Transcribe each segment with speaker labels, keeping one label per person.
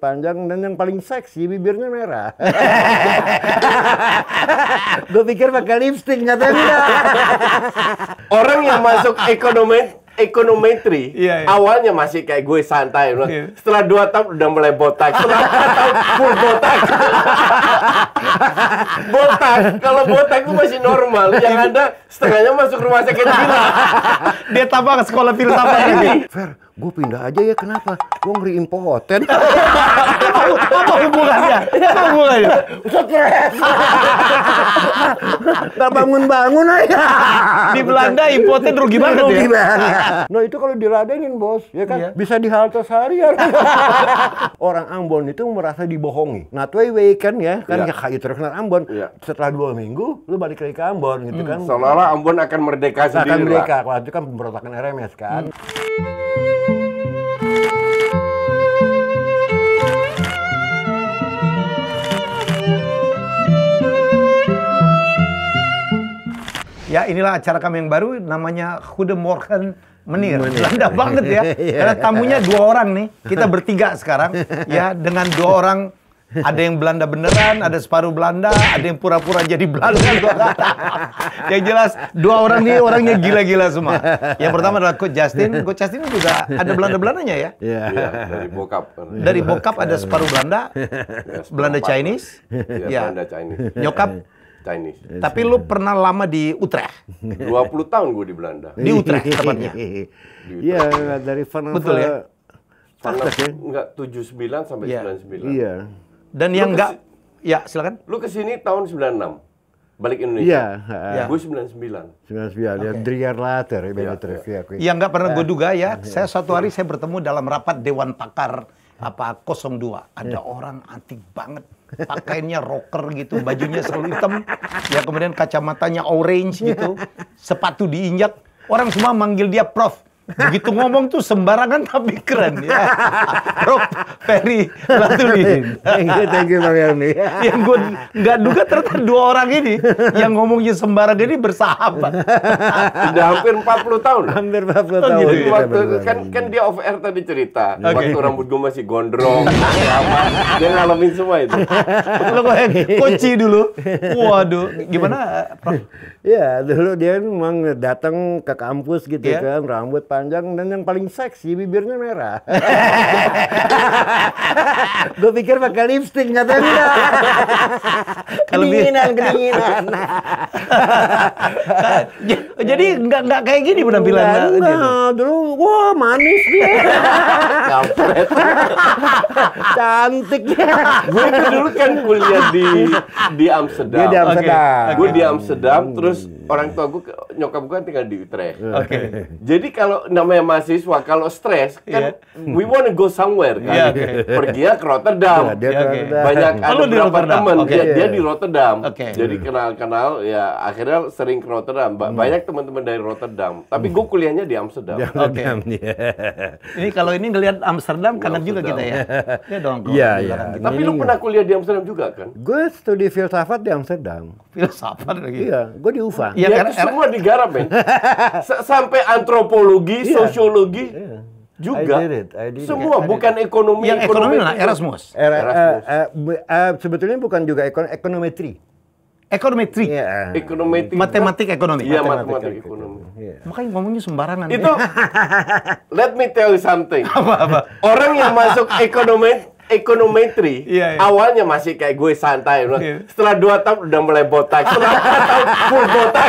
Speaker 1: panjang dan yang paling seksi bibirnya merah.
Speaker 2: Gue pikir pakai lipstick nyata enggak. Orang yang masuk ekonomi ekonometri iya, iya. awalnya masih kayak gue santai iya. setelah dua tahun udah mulai botak setelah empat tahun full botak botak kalau botak itu masih normal iya. yang ada setengahnya masuk rumah sakit gila dia tambah
Speaker 1: ke sekolah filsafat ini Fer gue pindah aja ya kenapa? Gue ngeri impoten.
Speaker 3: apa hubungannya? Apa hubungannya? Stres. Gak bangun-bangun aja. Di Belanda impoten rugi banget ya? rugi ya? Banget. Nah
Speaker 1: itu kalau diladenin bos, ya kan? Iya. Bisa di halte seharian. Orang Ambon itu merasa dibohongi. Nah way kan ya, kan iya. ya terkenal Ambon. Iya. Setelah dua minggu, lu balik lagi ke
Speaker 2: Ambon gitu hmm. kan. Seolah-olah Ambon akan merdeka sendiri. Akan merdeka, kalau itu kan berontakan
Speaker 1: RMS kan. Hmm.
Speaker 3: Ya inilah acara kami yang baru namanya Hude Morgen Menir. Landa banget ya. Iya. Karena tamunya dua orang nih. Kita bertiga sekarang ya dengan dua orang ada yang Belanda beneran, ada separuh Belanda, ada yang pura-pura jadi Belanda. yang jelas dua orang ini orangnya gila-gila semua. Yang pertama adalah Coach Justin, Coach Justin juga ada Belanda-Belandanya ya. Iya. iya, dari bokap. Dari bokap ada separuh Belanda, ya, Belanda Chinese. Iya, ya. Belanda Chinese. Nyokap Chinese. Tapi lu pernah lama di Utrecht? 20
Speaker 2: tahun gue di Belanda. Di Utrecht tepatnya. Iya,
Speaker 3: iya dari Van Betul ya?
Speaker 1: Van ya?
Speaker 2: Enggak, 79 sampai ya. 99. Iya. iya. Dan yang enggak ya silakan. Lu ke sini tahun 96
Speaker 3: balik Indonesia. Iya. ya. Gue 99.
Speaker 1: 99 okay. ya, three year later. ya, ya. Yang enggak pernah gue duga ya, eh, saya
Speaker 3: iya. satu hari saya bertemu dalam rapat Dewan Pakar apa 02 ada ya. orang antik banget pakainya rocker gitu bajunya selalu hitam ya kemudian kacamatanya orange gitu sepatu diinjak orang semua manggil dia prof begitu ngomong tuh sembarangan tapi keren ya. Rob Ferry Batulin. thank you, thank you Bang Helmi. yang gue nggak duga ternyata dua orang ini yang ngomongnya sembarangan ini bersahabat. Sudah hampir 40 tahun. Hampir 40 tahun.
Speaker 2: tahun. Gitu ya. Jadi waktu ya, kan kan dia off air tadi cerita okay. waktu rambut gue masih gondrong, lama dia ngalamin semua itu.
Speaker 3: Lo kunci dulu. Waduh,
Speaker 2: gimana?
Speaker 1: Iya, dulu dia memang datang ke kampus gitu yeah. kan, rambut panjang panjang dan yang paling seksi bibirnya merah.
Speaker 3: gue pikir pakai lipstik nyata enggak.
Speaker 1: kedinginan kedinginan.
Speaker 3: Nah, jadi nggak nggak kayak gini penampilannya. Nah, gitu? dulu wah manis dia.
Speaker 2: Cantik ya. Gue dulu kan kuliah di di Amsterdam. Dia di Amsterdam. Okay. Gue di Amsterdam terus orang tua gue nyokap gue tinggal di Utrecht. Oke. Okay. Jadi kalau namanya mahasiswa kalau stres kan yeah. we want to go somewhere kan. Yeah, okay. Pergi ya ke Rotterdam. Yeah, dia iya, okay. Banyak ada Lalu beberapa teman okay. dia, dia di Rotterdam. Okay. Jadi kenal-kenal ya akhirnya sering ke Rotterdam. Ba hmm. Banyak teman-teman dari Rotterdam. Tapi gue kuliahnya di Amsterdam.
Speaker 3: Oke. Okay. Iya. Yeah. Ini kalau ini ngelihat Amsterdam karena juga kita ya. Ya dong. Iya, Tapi lu pernah
Speaker 2: kuliah di Amsterdam juga kan?
Speaker 1: Gue studi filsafat di Amsterdam. Filsafat
Speaker 2: lagi. Iya, gue di UVA. Ya, karena semua er- digarap, ya. Sampai antropologi sosiologi, yeah. sosiologi yeah. juga. I did it, I did semua iya, it. bukan ekonomi. Yang ekonomi, lah Erasmus.
Speaker 1: Eh, eh, Erasmus. Uh, uh, uh, sebetulnya bukan juga ekon ekonometri. Ekonometri.
Speaker 2: Yeah. Ekonometri. Matematik ekonomi. Iya, matematik, matematik
Speaker 3: ekonomi. Yeah. Makanya ngomongnya sembarangan. Itu,
Speaker 2: let me tell you something. apa, apa? Orang yang masuk ekonomi, ekonometri iya, yeah, yeah. awalnya masih kayak gue santai loh. Iya. Setelah dua tahun udah mulai botak. Setelah dua tahun full botak.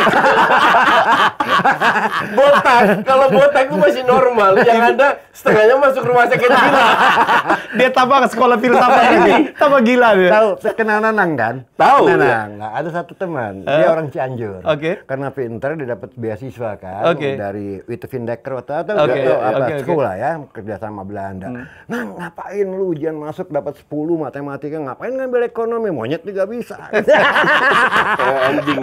Speaker 2: botak. Kalau botak itu masih normal. Yang iya. ada setengahnya masuk rumah sakit gila.
Speaker 3: dia tambah ke sekolah filsafat ini. tambah gila dia. Tahu, kenal Nanang kan? Tahu. Nanang. Ya? ada satu teman,
Speaker 1: uh, dia orang Cianjur. Oke. Okay. Karena pinter dia dapat beasiswa kan okay. dari Wittefindecker atau atau okay. okay. Eh, apa okay, sekolah ya kerja sama Belanda. Hmm. Nah, ngapain lu ujian masuk dapat 10 matematika ngapain ngambil ekonomi monyet juga bisa oh, anjing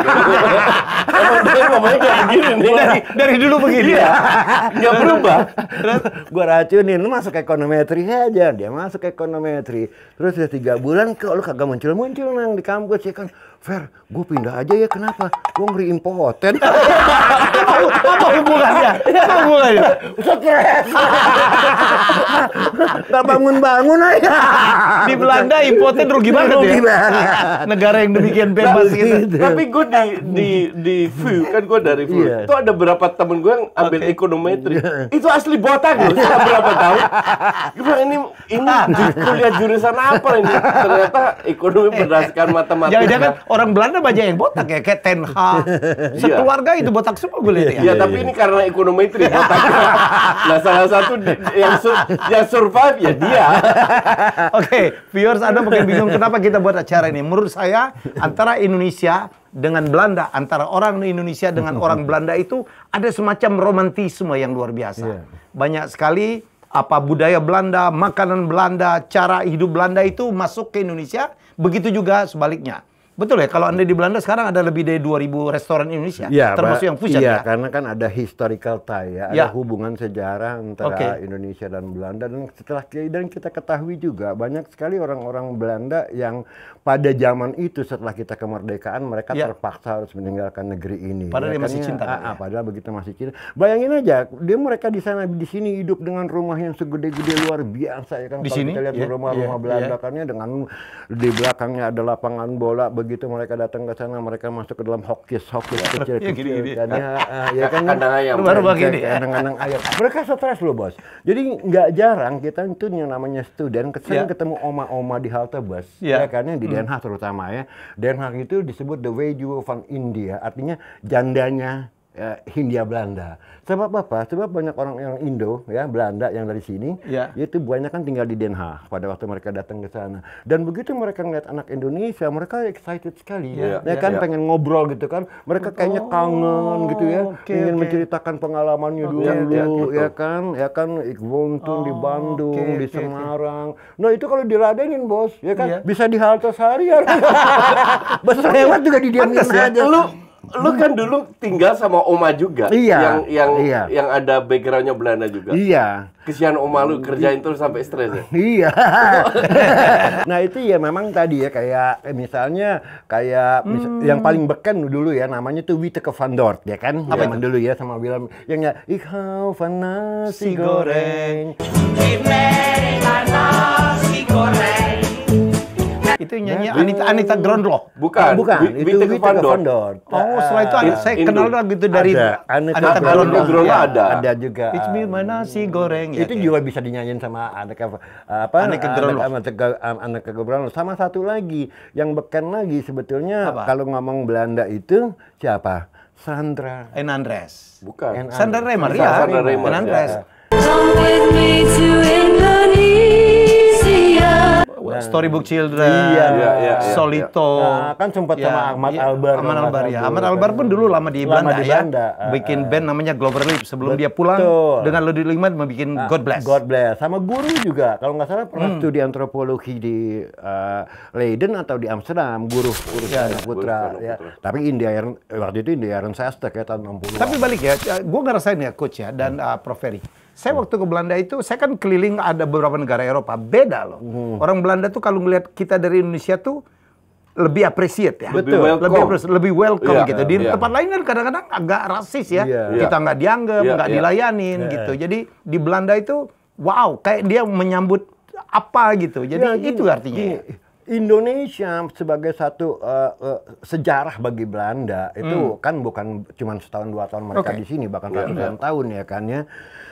Speaker 1: dari, dari dulu begini ya iya. nggak berubah gue racunin lu masuk ekonometri aja dia masuk ekonometri terus udah tiga bulan kok lu kagak muncul muncul nang di kampus ya kan Fer, gue pindah aja ya kenapa? Gue ngeri impoten.
Speaker 2: apa hubungannya? Apa hubungannya?
Speaker 1: Stres. Gak bangun-bangun
Speaker 3: aja. di Belanda importnya rugi banget rugi ya. Banget. Negara yang demikian nah, bebas gitu. Tapi
Speaker 2: gue di di di view kan gue dari view. Yeah. Itu ada berapa temen gue yang ambil okay. ekonometri. Iya. Itu asli botak loh. Sudah berapa tahun. Gue ini ini kuliah jurusan
Speaker 3: apa ini? Ternyata
Speaker 2: ekonomi berdasarkan eh, matematika. Jangan-jangan
Speaker 3: orang Belanda banyak yang botak ya kayak Ten Hag. Iya. Sekeluarga itu botak semua gue lihat ya. Iya, tapi ini karena ekonometri botak. nah, salah satu yang sur yang survive ya dia. Oke, okay, viewers Anda mungkin bingung kenapa kita buat acara ini. Menurut saya antara Indonesia dengan Belanda, antara orang Indonesia dengan orang Belanda itu ada semacam romantisme yang luar biasa. Yeah. Banyak sekali apa budaya Belanda, makanan Belanda, cara hidup Belanda itu masuk ke Indonesia, begitu juga sebaliknya. Betul ya, kalau Anda di Belanda sekarang ada lebih dari 2000 restoran Indonesia, ya, termasuk yang fusion iya, ya?
Speaker 1: karena kan ada historical tie, ya, ya. ada hubungan sejarah antara okay. Indonesia dan Belanda. Dan setelah dan kita ketahui juga, banyak sekali orang-orang Belanda yang pada zaman itu setelah kita kemerdekaan, mereka ya. terpaksa harus meninggalkan negeri ini. Padahal mereka masih cinta. Ah, ah, Padahal begitu masih cinta. Bayangin aja, dia mereka di sana, di sini hidup dengan rumah yang segede-gede luar biasa. Ya kan? Di kalau sini? kita lihat iya, rumah-rumah ya, ya, Belanda ya. kan ya, dengan di belakangnya ada lapangan bola, begitu mereka datang ke sana mereka masuk ke dalam hokis hokis iya. kecil kecil iya, gini, kan ya, ya kan rumah-rumah gini kadang-kadang ayam mereka stres loh bos jadi nggak jarang kita itu yang namanya student kesini iya. yeah. ketemu oma-oma di halte bus yeah. ya kan di hmm. Den Haag terutama ya Denha itu disebut the way you from India artinya jandanya ya, Hindia Belanda. Sebab apa? Sebab banyak orang yang Indo ya Belanda yang dari sini, ya. itu banyak kan tinggal di Den Haag pada waktu mereka datang ke sana. Dan begitu mereka ngeliat anak Indonesia, mereka excited sekali ya, ya, ya kan ya. pengen ngobrol gitu kan. Mereka kayaknya oh, kangen gitu ya, okay, ingin okay. menceritakan pengalamannya okay, dulu ya, gitu. ya kan, ya kan Ikwontung oh, di Bandung, okay, di Semarang. Okay, Nah itu kalau diladenin
Speaker 2: bos, ya kan ya. bisa di halte ya. Bus lewat juga didiamin ya. aja. Lu lu kan dulu tinggal sama oma juga iya, yang yang iya. yang ada backgroundnya Belanda juga iya kesian oma lu kerjain terus sampai stres ya iya
Speaker 1: nah itu ya memang tadi ya kayak eh, misalnya kayak mis hmm. yang paling beken dulu ya namanya tuh Witteke van Dort ya kan apa ya, dulu ya sama bilang yang ya ikhau van
Speaker 3: nasi goreng, goreng. itu nyanyi Anita Anita Grondlo. Bukan. Oh, bukan. W itu Vita Vandor. Oh, setelah itu ah, ada, saya kenal lagi itu dari ada. Anita, Anita Grondlo. ya, ada. Ada juga. It's
Speaker 1: me my nasi goreng. Ya, itu juga bisa dinyanyiin sama Anita apa? Anita Grondlo. Anita Grondlo. Sama satu lagi yang beken lagi sebetulnya kalau ngomong Belanda itu siapa? Sandra. Enandres. Bukan. Sandra iya. ya. Sandra Remar.
Speaker 2: Enandres.
Speaker 3: Come with me to Indonesia. Well. Nah, Storybook gitu. Children, iya iya, iya, iya, iya, Solito. Nah, kan sempat iya, sama Ahmad iya, Albar. Ahmad Albar ya. Ahmad iya. kan. Albar pun dulu lama di lama Belanda, di Belanda ya. Uh, Bikin eh. band namanya Glover Leap sebelum betul. dia pulang dengan Ludwig Lingman membuat uh, God Bless. God Bless. Sama guru juga. Kalau nggak salah pernah hmm. studi antropologi
Speaker 1: di uh, Leiden atau di Amsterdam, guru urusan ya, ya, Putra. Guru, ya. Putra. Tapi India
Speaker 3: waktu itu India saya Sastek ya tahun 60. Tapi balik ya, gua ngerasain ya coach ya dan hmm. uh, Prof Ferry saya waktu ke Belanda itu, saya kan keliling ada beberapa negara Eropa. Beda loh. Hmm. Orang Belanda tuh kalau melihat kita dari Indonesia tuh lebih appreciate ya. Betul. Lebih welcome, lebih welcome yeah. gitu. Di yeah. tempat lain kan kadang-kadang agak rasis ya. Yeah. Kita iya. nggak dianggap, iya, nggak yeah. yeah. dilayanin yeah. gitu. Jadi di Belanda itu wow, kayak dia menyambut apa gitu. Jadi yeah, itu artinya. Yeah.
Speaker 1: Indonesia sebagai satu uh, uh, sejarah bagi Belanda itu hmm. kan bukan cuma setahun dua tahun mereka okay. di sini bahkan yeah. ratusan yeah. tahun ya kan ya.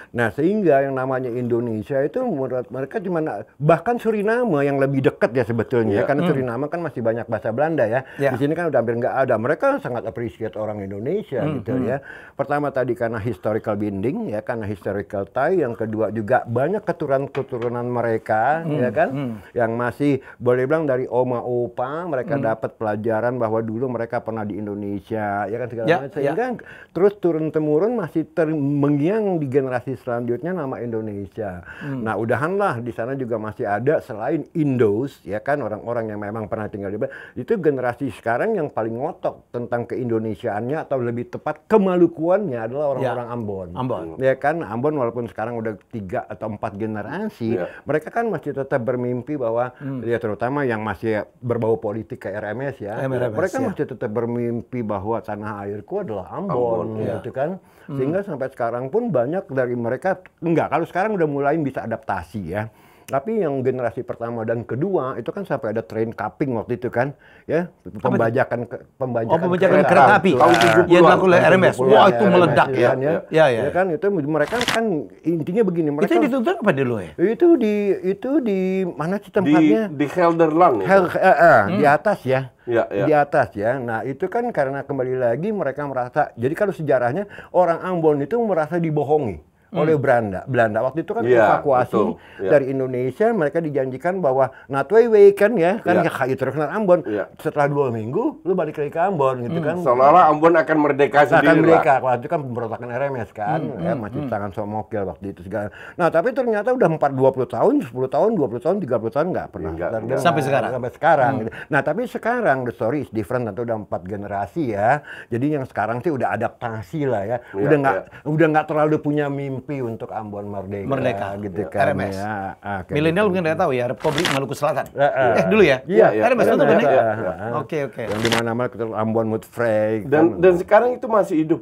Speaker 1: Nah sehingga yang namanya Indonesia itu menurut mereka cuma bahkan Suriname yang lebih dekat ya sebetulnya yeah. karena hmm. Suriname kan masih banyak bahasa Belanda ya. Yeah. Di sini kan udah hampir nggak ada. Mereka sangat appreciate orang Indonesia hmm. gitu hmm. ya. Pertama tadi karena historical binding ya karena historical tie. Yang kedua juga banyak keturunan-keturunan mereka hmm. ya kan hmm. yang masih boleh bilang dari oma opa mereka hmm. dapat pelajaran bahwa dulu mereka pernah di Indonesia ya kan segala ya, macam ya. sehingga ya. terus turun temurun masih ter mengiang di generasi selanjutnya nama Indonesia. Hmm. Nah udahanlah di sana juga masih ada selain Indos ya kan orang-orang yang memang pernah tinggal di itu generasi sekarang yang paling ngotok tentang keindonesiaannya atau lebih tepat kemalukuannya adalah ya. orang-orang ya. Ambon. Ambon. Ya kan Ambon walaupun sekarang udah tiga atau empat generasi ya. mereka kan masih tetap bermimpi bahwa hmm. ya terutama yang yang masih berbau politik ke RMS ya, MRMS, mereka ya. masih tetap bermimpi bahwa tanah airku adalah Ambon, Ambon gitu iya. kan. Hmm. Sehingga hmm. sampai sekarang pun banyak dari mereka enggak kalau sekarang udah mulai bisa adaptasi ya. Tapi yang generasi pertama dan kedua itu kan sampai ada train kaping waktu itu kan, ya pembajakan ke, pembajakan, oh, pembajakan kereta, kereta api ah. tahun tujuh puluh yang oleh RMS. Wah itu meledak ya. Kan, ya. Ya, ya. ya kan itu mereka kan intinya begini mereka. Itu dituntut apa dulu ya? Itu di itu di mana sih tempatnya? Di,
Speaker 2: di Helderland. Ya? eh, eh, hmm. di atas ya. Ya, ya. di
Speaker 1: atas ya. Nah itu kan karena kembali lagi mereka merasa. Jadi kalau sejarahnya orang Ambon itu merasa dibohongi hmm. oleh Belanda. Belanda waktu itu kan yeah, evakuasi Yeah. dari Indonesia, mereka dijanjikan bahwa Natwewe kan ya, kan yeah. kayu terus Ambon. Yeah. Setelah dua minggu, lu balik lagi ke Ambon gitu hmm. kan. Seolah-olah
Speaker 2: Ambon akan merdeka sendiri. Akan merdeka,
Speaker 1: waktu itu kan pemberontakan RMS kan, hmm. ya, hmm, masih hmm. tangan Somokil waktu itu segala. Nah tapi ternyata udah 4, 20 tahun, 10 tahun, 20 tahun, 30 tahun nggak pernah. Enggak, enggak. Sampai sekarang. Sampai sekarang. Hmm. Gitu. Nah tapi sekarang the story is different, tentu udah empat generasi ya. Jadi yang sekarang sih udah adaptasi lah ya. Iya, udah nggak yeah. udah nggak terlalu punya mimpi mimpi untuk Ambon merdeka, merdeka. gitu ya. kan. RMS. Ya, ah, Milenial
Speaker 3: gitu. mungkin nggak tahu ya, Republik Maluku Selatan. Uh, uh, eh dulu ya. Iya, iya RMS itu iya, benar. Iya, ya? iya, oke, oke. Yang
Speaker 2: dimana mana kita Ambon Mood Freak. Dan kan. dan sekarang itu masih hidup.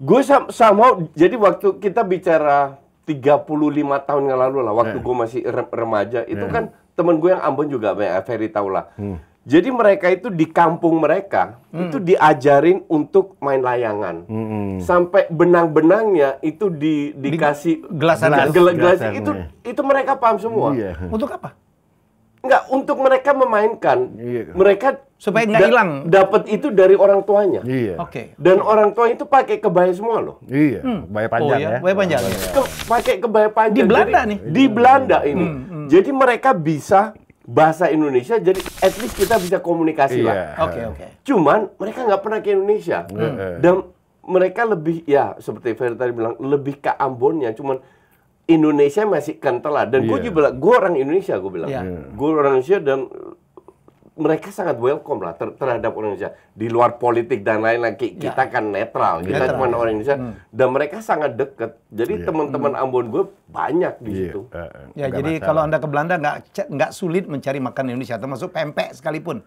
Speaker 2: Gue sama jadi waktu kita bicara 35 tahun yang lalu lah, waktu yeah. gue masih remaja, itu yeah. kan temen gue yang Ambon juga, Ferry tau lah. Hmm jadi mereka itu di kampung mereka hmm. itu diajarin untuk main layangan. Hmm. Sampai benang-benangnya itu di, dikasih di, gelasan, gelas, ya? gelas, itu iya. itu mereka paham semua. Iya. Untuk apa? Enggak, untuk mereka memainkan. Iya. Mereka supaya nggak hilang. Da dapat itu dari orang tuanya. Iya. Oke. Okay. Dan orang tua itu pakai kebaya semua loh. Iya. Hmm. Kebaya panjang oh, iya. ya. Kebaya panjang. Ke, pakai kebaya panjang. Di Belanda Jadi, nih. Di Belanda iya. ini. Hmm, hmm. Jadi mereka bisa bahasa Indonesia jadi at least kita bisa komunikasi yeah. lah. Iya. Oke okay, oke. Okay. Cuman mereka nggak pernah ke Indonesia mm. dan mereka lebih ya seperti Ferry tadi bilang lebih ke Ambonnya cuman Indonesia masih kental lah dan yeah. gue iya. juga bilang gue orang Indonesia gue bilang yeah. Mm. gue orang Indonesia dan mereka sangat welcome lah ter terhadap orang Indonesia di luar politik dan lain-lain ya. kita ya. kan netral kita netral. cuma orang ya. Indonesia hmm. dan mereka sangat deket jadi ya. teman-teman hmm. Ambon gue banyak di iya. eh, eh, ya. situ uh, ya jadi masalah. kalau
Speaker 3: anda ke Belanda nggak nggak sulit mencari makan Indonesia termasuk pempek sekalipun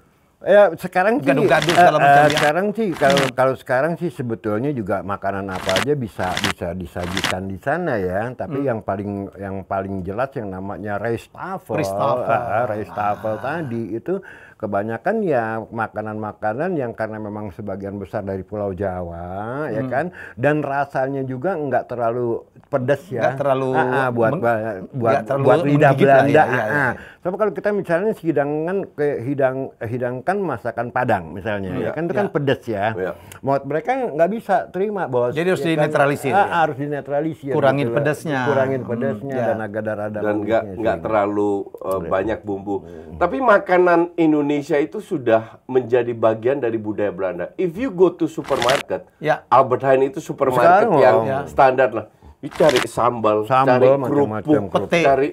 Speaker 3: Ya sekarang sih uh, uh, sekarang
Speaker 2: sih hmm. kalau
Speaker 1: kalau sekarang sih sebetulnya juga makanan apa aja bisa bisa disajikan di sana ya. Tapi hmm. yang paling yang paling jelas yang namanya rice tafel, rice tafel, rice tadi itu kebanyakan ya makanan-makanan yang karena memang sebagian besar dari Pulau Jawa ya hmm. ya kan dan rasanya juga nggak terlalu pedas ya nggak terlalu ah, ah, buat buat buat, terlalu buat lidah ya, Belanda ya, ya, ya. Ah, iya. Sama kalau kita misalnya hidangan ke hidang eh, hidangkan masakan Padang misalnya, ya, ya kan itu ya. kan iya. pedes ya. ya. Mau mereka nggak bisa terima bahwa jadi harus ya kan, dinetralisir. Kan, ya. Ah, harus dinetralisir. Kurangin gitu pedesnya. Kurangin hmm, pedesnya hmm, ya. dan agak darah Dan nggak
Speaker 2: nggak terlalu uh, banyak bumbu. Hmm. Tapi makanan Indonesia itu sudah menjadi bagian dari budaya Belanda. If you go to supermarket, ya. Albert Heijn itu supermarket Sekarang yang ya. standar lah. cari sambal, sambal cari kerupuk, cari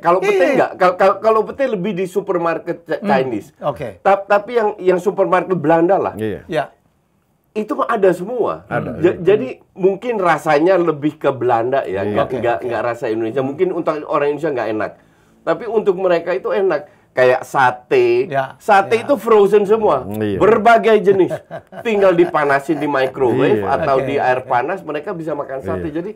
Speaker 2: kalau pete iya, enggak iya, iya. kalau kalau pete lebih di supermarket hmm, Chinese. Hmm. Oke. Okay. Ta tapi yang yang supermarket Belanda lah. Iya. Yeah. Yeah. Itu ada semua. Ada. jadi mungkin rasanya lebih ke Belanda ya, yeah. okay. enggak rasa Indonesia. Mungkin untuk orang Indonesia enggak enak. Tapi untuk mereka itu enak kayak sate. Ya, sate ya. itu frozen semua. Hmm, iya. Berbagai jenis. Tinggal dipanasin di microwave iya. atau okay. di air panas mereka bisa makan sate. Iya. Jadi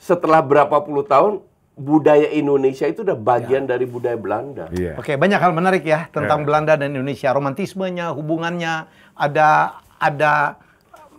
Speaker 2: setelah berapa puluh tahun budaya Indonesia itu udah bagian ya. dari budaya Belanda. Ya. Oke, okay,
Speaker 3: banyak hal menarik ya tentang ya. Belanda dan Indonesia, romantismenya, hubungannya, ada ada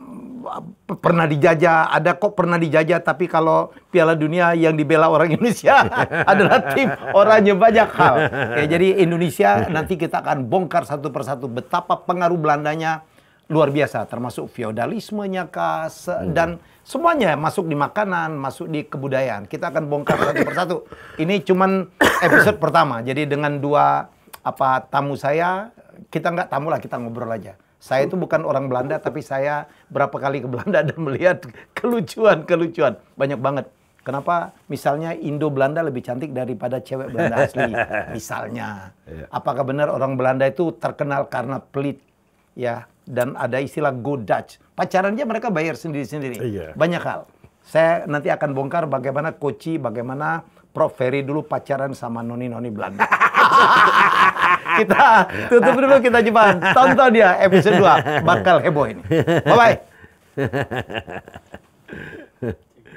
Speaker 3: mm, pernah dijajah, ada kok pernah dijajah, tapi kalau Piala Dunia yang dibela orang Indonesia adalah tim orangnya banyak hal. Ya, jadi Indonesia nanti kita akan bongkar satu persatu betapa pengaruh Belandanya luar biasa termasuk feodalismenya khas hmm. dan semuanya masuk di makanan, masuk di kebudayaan. Kita akan bongkar satu persatu. Ini cuman episode pertama. Jadi dengan dua apa tamu saya kita nggak tamu lah kita ngobrol aja. Saya itu bukan orang Belanda tapi saya berapa kali ke Belanda dan melihat kelucuan-kelucuan banyak banget. Kenapa misalnya Indo Belanda lebih cantik daripada cewek Belanda asli? Misalnya, iya. apakah benar orang Belanda itu terkenal karena pelit? Ya, dan ada istilah go Dutch. Pacarannya mereka bayar sendiri-sendiri. Iya. Banyak hal. Saya nanti akan bongkar bagaimana Koci, bagaimana Prof. Ferry dulu pacaran sama noni-noni Belanda. kita tutup dulu kita jumpa. Tonton dia episode 2. Bakal heboh ini.
Speaker 1: Bye-bye.